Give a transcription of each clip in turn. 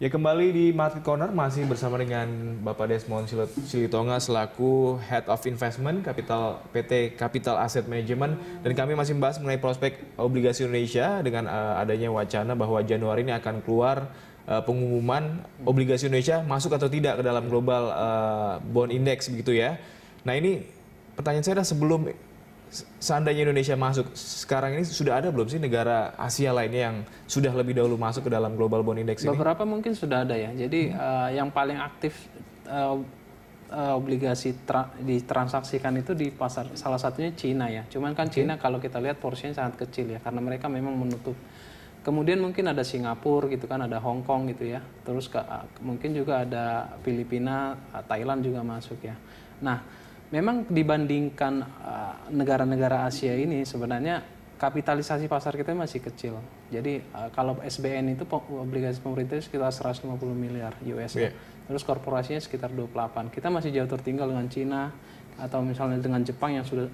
Ya kembali di Market Corner masih bersama dengan Bapak Desmond Silitonga selaku Head of Investment Capital PT Capital Asset Management dan kami masih membahas mengenai prospek obligasi Indonesia dengan uh, adanya wacana bahwa Januari ini akan keluar uh, pengumuman obligasi Indonesia masuk atau tidak ke dalam global uh, bond index begitu ya. Nah ini pertanyaan saya adalah sebelum seandainya Indonesia masuk sekarang ini sudah ada belum sih negara Asia lainnya yang sudah lebih dahulu masuk ke dalam global bond index ini? Beberapa mungkin sudah ada ya. Jadi hmm. uh, yang paling aktif uh, uh, obligasi tra ditransaksikan itu di pasar salah satunya Cina ya. Cuman kan Cina Cina kalau kita lihat porsinya sangat kecil ya karena mereka memang menutup. Kemudian mungkin ada Singapura gitu kan, ada Hong Kong gitu ya. Terus ke, mungkin juga ada Filipina, Thailand juga masuk ya. Nah, memang dibandingkan eh, negara-negara uh, Asia ini sebenarnya kapitalisasi pasar kita masih kecil. Jadi uh, kalau SBN itu obligasi pemerintah sekitar 150 miliar US. Yeah. Terus korporasinya sekitar 28. Kita masih jauh tertinggal dengan Cina atau misalnya dengan Jepang yang sudah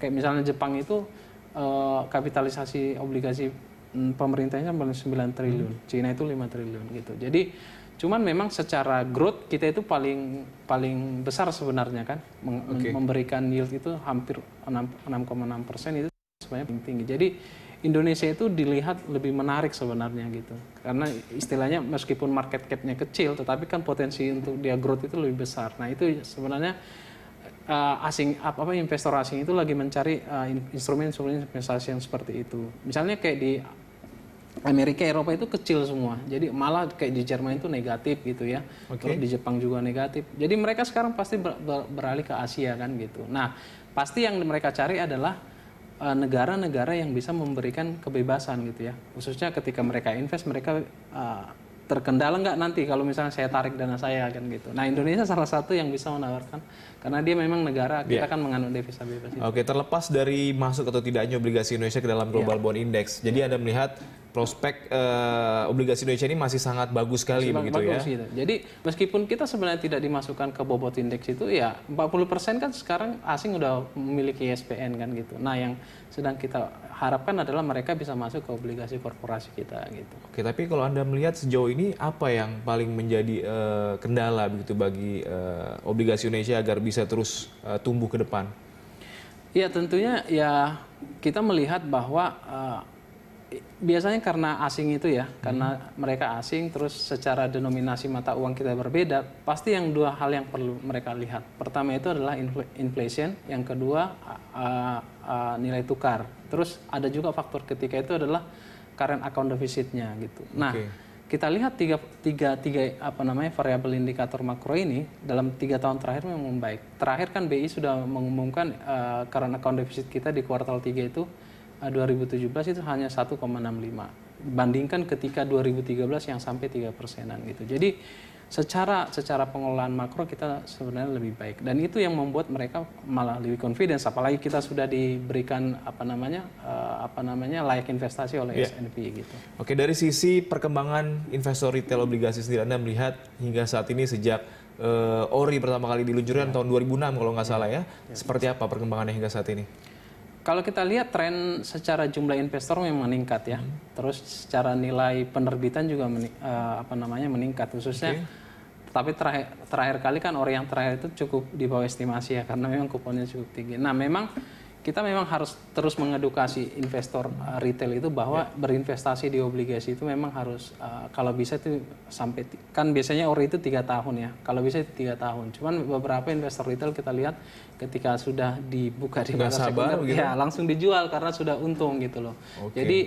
kayak misalnya Jepang itu uh, kapitalisasi obligasi hmm, pemerintahnya 9 triliun, hmm. Cina itu 5 triliun gitu. Jadi cuman memang secara growth kita itu paling paling besar sebenarnya kan Mem okay. memberikan yield itu hampir 6,6 persen itu sebenarnya paling tinggi. Jadi Indonesia itu dilihat lebih menarik sebenarnya gitu. Karena istilahnya meskipun market cap-nya kecil, tetapi kan potensi untuk dia growth itu lebih besar. Nah itu sebenarnya uh, asing apa, apa investor asing itu lagi mencari uh, instrumen-instrumen investasi yang seperti itu. Misalnya kayak di Amerika Eropa itu kecil semua jadi malah kayak di Jerman itu negatif gitu ya okay. terus di Jepang juga negatif jadi mereka sekarang pasti ber, ber, beralih ke Asia kan gitu nah pasti yang mereka cari adalah eh, negara-negara yang bisa memberikan kebebasan gitu ya khususnya ketika mereka invest mereka uh, terkendala nggak nanti kalau misalnya saya tarik dana saya kan gitu. Nah Indonesia salah satu yang bisa menawarkan karena dia memang negara kita yeah. kan menganut devisa bebas. Oke okay, terlepas dari masuk atau tidaknya obligasi Indonesia ke dalam global yeah. bond index. Jadi yeah. anda melihat prospek uh, obligasi Indonesia ini masih sangat bagus sekali masih begitu bagus, ya. Gitu. Jadi meskipun kita sebenarnya tidak dimasukkan ke bobot indeks itu ya 40% kan sekarang asing udah memiliki ISPN kan gitu. Nah, yang sedang kita harapkan adalah mereka bisa masuk ke obligasi korporasi kita gitu. Oke, tapi kalau Anda melihat sejauh ini apa yang paling menjadi uh, kendala begitu bagi uh, obligasi Indonesia agar bisa terus uh, tumbuh ke depan? Ya, tentunya ya kita melihat bahwa uh, biasanya karena asing itu ya, karena mereka asing terus secara denominasi mata uang kita berbeda, pasti yang dua hal yang perlu mereka lihat. Pertama itu adalah infl inflation, yang kedua uh, uh, nilai tukar. Terus ada juga faktor ketika itu adalah current account deficitnya gitu. Nah, kita lihat tiga, tiga, tiga apa namanya variabel indikator makro ini dalam tiga tahun terakhir memang baik. Terakhir kan BI sudah mengumumkan uh, current account deficit kita di kuartal 3 itu 2017 ah, itu hanya 1,65 bandingkan ketika 2013 yang sampai 3 persenan gitu. Jadi secara secara pengelolaan makro kita sebenarnya lebih baik dan itu yang membuat mereka malah lebih confidence apalagi kita sudah diberikan apa namanya uh, apa namanya layak investasi oleh yeah. SNP gitu. Oke, dari sisi perkembangan investor retail obligasi sendiri Anda melihat hingga saat ini sejak uh, ORI pertama kali diluncurkan yeah. tahun 2006 kalau nggak yeah. salah ya. Yeah. Seperti apa perkembangannya hingga saat ini? Kalau kita lihat tren secara jumlah investor memang meningkat ya. Hmm. Terus secara nilai penerbitan juga meni, uh, apa namanya meningkat khususnya. Okay. Tapi terakhir, terakhir kali kan orang yang terakhir itu cukup di bawah estimasi ya karena memang kuponnya cukup tinggi. Nah memang kita memang harus terus mengedukasi investor uh, retail itu bahwa yeah. berinvestasi di obligasi itu memang harus uh, kalau bisa itu sampai kan biasanya ori itu tiga tahun ya kalau bisa tiga tahun cuman beberapa investor retail kita lihat ketika sudah dibuka di pasar sekunder gitu. ya langsung dijual karena sudah untung gitu loh okay. jadi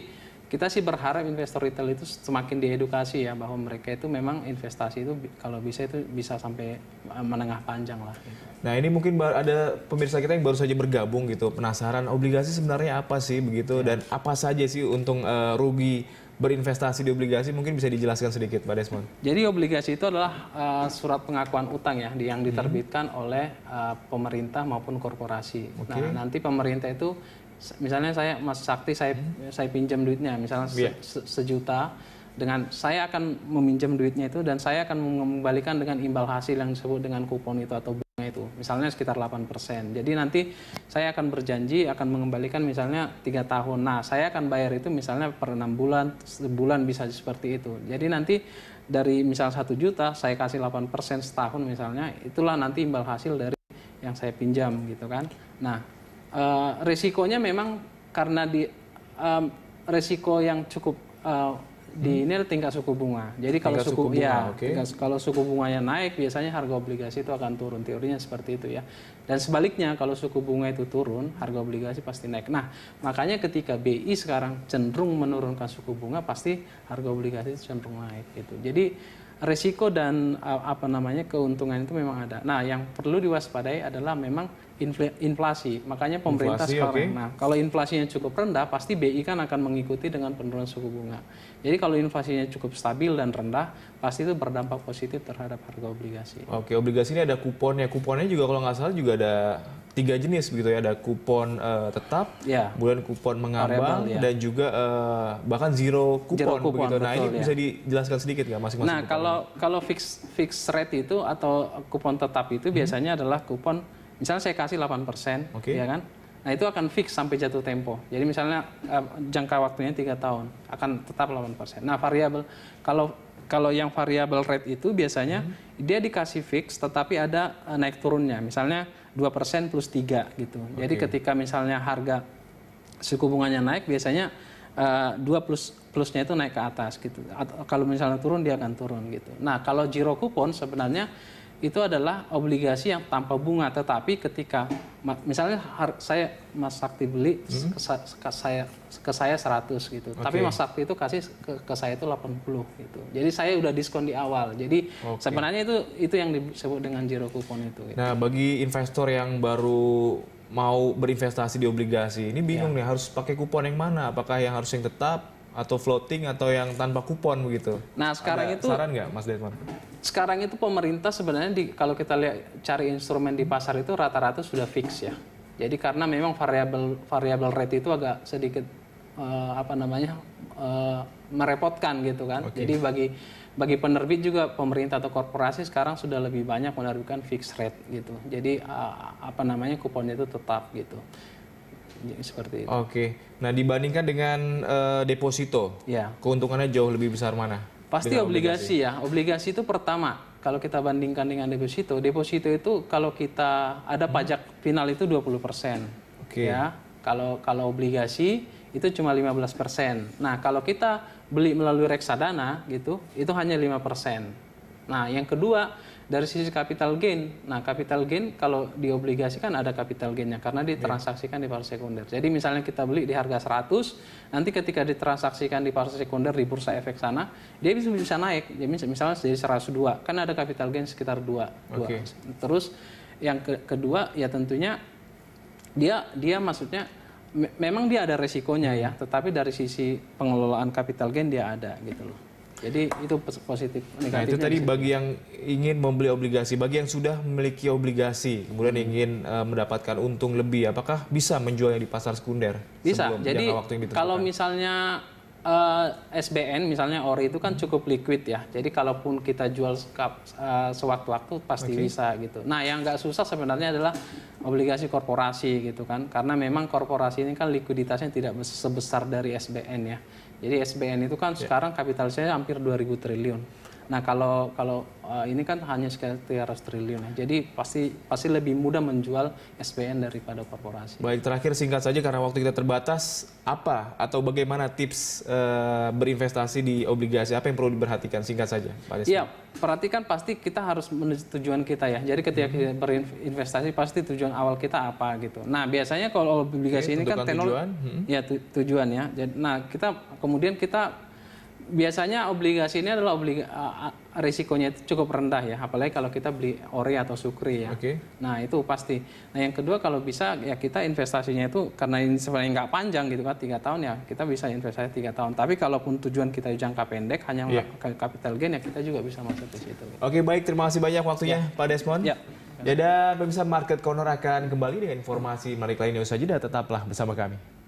kita sih berharap investor retail itu semakin diedukasi ya bahwa mereka itu memang investasi itu kalau bisa itu bisa sampai eh, menengah panjang lah. Gitu. Nah ini mungkin ada pemirsa kita yang baru saja bergabung gitu penasaran obligasi sebenarnya apa sih begitu ya. dan apa saja sih untung uh, rugi berinvestasi di obligasi mungkin bisa dijelaskan sedikit Pak Desmond. Jadi obligasi itu adalah uh, surat pengakuan utang ya yang hmm. diterbitkan hmm. oleh uh, pemerintah maupun korporasi. Okay. Nah nanti pemerintah itu misalnya saya Mas Sakti saya hmm. saya pinjam duitnya misalnya yeah. se, sejuta dengan saya akan meminjam duitnya itu dan saya akan mengembalikan dengan imbal hasil yang disebut dengan kupon itu atau bunga itu misalnya sekitar 8%. Jadi nanti saya akan berjanji akan mengembalikan misalnya tiga tahun. Nah, saya akan bayar itu misalnya per enam bulan, sebulan bisa seperti itu. Jadi nanti dari misal satu juta saya kasih 8% setahun misalnya, itulah nanti imbal hasil dari yang saya pinjam gitu kan. Nah, Uh, resikonya memang karena di um, resiko yang cukup uh, di hmm. ini tingkat suku bunga. Jadi kalau suku, suku ya, bunga, ya okay. tingkat, kalau suku bunganya naik biasanya harga obligasi itu akan turun. Teorinya seperti itu ya. Dan sebaliknya kalau suku bunga itu turun, harga obligasi pasti naik. Nah, makanya ketika BI sekarang cenderung menurunkan suku bunga pasti harga obligasi cenderung naik gitu. Jadi resiko dan uh, apa namanya keuntungan itu memang ada. Nah, yang perlu diwaspadai adalah memang inflasi. Makanya pemerintah inflasi, sekarang. Okay. Nah, kalau inflasinya cukup rendah, pasti BI kan akan mengikuti dengan penurunan suku bunga. Jadi kalau inflasinya cukup stabil dan rendah, pasti itu berdampak positif terhadap harga obligasi. Oke, okay, obligasi ini ada kuponnya. Kuponnya juga kalau nggak salah juga ada tiga jenis begitu ya ada kupon uh, tetap, ya. bulan kupon mengambang ya. dan juga uh, bahkan zero kupon, zero kupon begitu. Betul, nah ini ya. bisa dijelaskan sedikit nggak masing-masing? Nah kalau ini? kalau fix fix rate itu atau kupon tetap itu hmm. biasanya adalah kupon misalnya saya kasih 8% okay. ya kan. Nah itu akan fix sampai jatuh tempo. Jadi misalnya uh, jangka waktunya tiga tahun akan tetap 8%. Nah variabel kalau kalau yang variable rate itu biasanya hmm. dia dikasih fix tetapi ada eh, naik turunnya. Misalnya 2% plus 3 gitu. Okay. Jadi ketika misalnya harga suku bunganya naik biasanya uh, eh, 2 plus plusnya itu naik ke atas gitu. Atau kalau misalnya turun dia akan turun gitu. Nah, kalau zero coupon sebenarnya itu adalah obligasi yang tanpa bunga. Tetapi ketika misalnya saya Mas Sakti beli hmm? ke, saya ke saya 100 gitu. Okay. Tapi Mas Sakti itu kasih ke, ke saya itu 80 gitu. Jadi saya udah diskon di awal. Jadi okay. sebenarnya itu itu yang disebut dengan zero coupon itu. Gitu. Nah, bagi investor yang baru mau berinvestasi di obligasi ini bingung ya. nih harus pakai kupon yang mana? Apakah yang harus yang tetap atau floating atau yang tanpa kupon begitu. Nah sekarang Ada itu saran nggak Mas Desmond? Sekarang itu pemerintah sebenarnya di, kalau kita lihat cari instrumen di pasar itu rata-rata sudah fix ya. Jadi karena memang variabel variabel rate itu agak sedikit uh, apa namanya uh, merepotkan gitu kan. Okay. Jadi bagi bagi penerbit juga pemerintah atau korporasi sekarang sudah lebih banyak menerbitkan fixed rate gitu. Jadi uh, apa namanya kuponnya itu tetap gitu seperti itu. Oke. Nah, dibandingkan dengan uh, deposito, ya. keuntungannya jauh lebih besar mana? Pasti obligasi, obligasi ya. Obligasi itu pertama. Kalau kita bandingkan dengan deposito, deposito itu kalau kita ada hmm. pajak hmm. final itu 20%. Oke. Okay. Ya. Kalau kalau obligasi itu cuma 15%. Nah, kalau kita beli melalui reksadana gitu, itu hanya 5%. Nah, yang kedua dari sisi capital gain, nah capital gain kalau diobligasikan ada capital gainnya karena ditransaksikan di pasar sekunder. Jadi misalnya kita beli di harga 100, nanti ketika ditransaksikan di pasar sekunder di bursa efek sana, dia bisa bisa naik. Jadi misalnya jadi 102, kan ada capital gain sekitar 2. Okay. Terus yang ke kedua ya tentunya dia dia maksudnya me memang dia ada resikonya ya, tetapi dari sisi pengelolaan capital gain dia ada gitu loh. Jadi itu positif. Nah itu tadi bagi yang ingin membeli obligasi, bagi yang sudah memiliki obligasi, kemudian hmm. ingin uh, mendapatkan untung lebih, apakah bisa menjualnya di pasar sekunder? Bisa. Jadi waktu yang kalau misalnya uh, eh, SBN misalnya ori itu kan hmm. cukup liquid ya. Jadi kalaupun kita jual uh, sewaktu-waktu pasti okay. bisa gitu. Nah yang nggak susah sebenarnya adalah obligasi korporasi gitu kan, karena memang korporasi ini kan likuiditasnya tidak sebesar dari SBN ya. Jadi SBN itu kan yeah. sekarang kapitalisasinya hampir 2000 triliun. Nah kalau kalau uh, ini kan hanya sekitar triliun ya. Jadi pasti pasti lebih mudah menjual SBN daripada korporasi. Baik terakhir singkat saja karena waktu kita terbatas apa atau bagaimana tips uh, berinvestasi di obligasi apa yang perlu diperhatikan singkat saja Pak Iya perhatikan pasti kita harus menuju tujuan kita ya. Jadi ketika kita berinvestasi pasti tujuan awal kita apa gitu. Nah biasanya kalau obligasi Oke, ini kan tujuan. Hmm. ya tujuan ya. Jadi, nah kita kemudian kita biasanya obligasi ini adalah obliga, risikonya cukup rendah ya, apalagi kalau kita beli ori atau sukri ya. Okay. Nah itu pasti. Nah yang kedua kalau bisa ya kita investasinya itu karena ini sebenarnya nggak panjang gitu kan tiga tahun ya, kita bisa investasi tiga tahun. Tapi kalaupun tujuan kita jangka pendek hanya yeah. Iya. capital gain ya kita juga bisa masuk ke situ. Oke okay, baik, terima kasih banyak waktunya yeah. Pak Desmond. Yeah. Ya dan pemirsa Market Corner akan kembali dengan informasi menarik lainnya usaha jeda tetaplah bersama kami.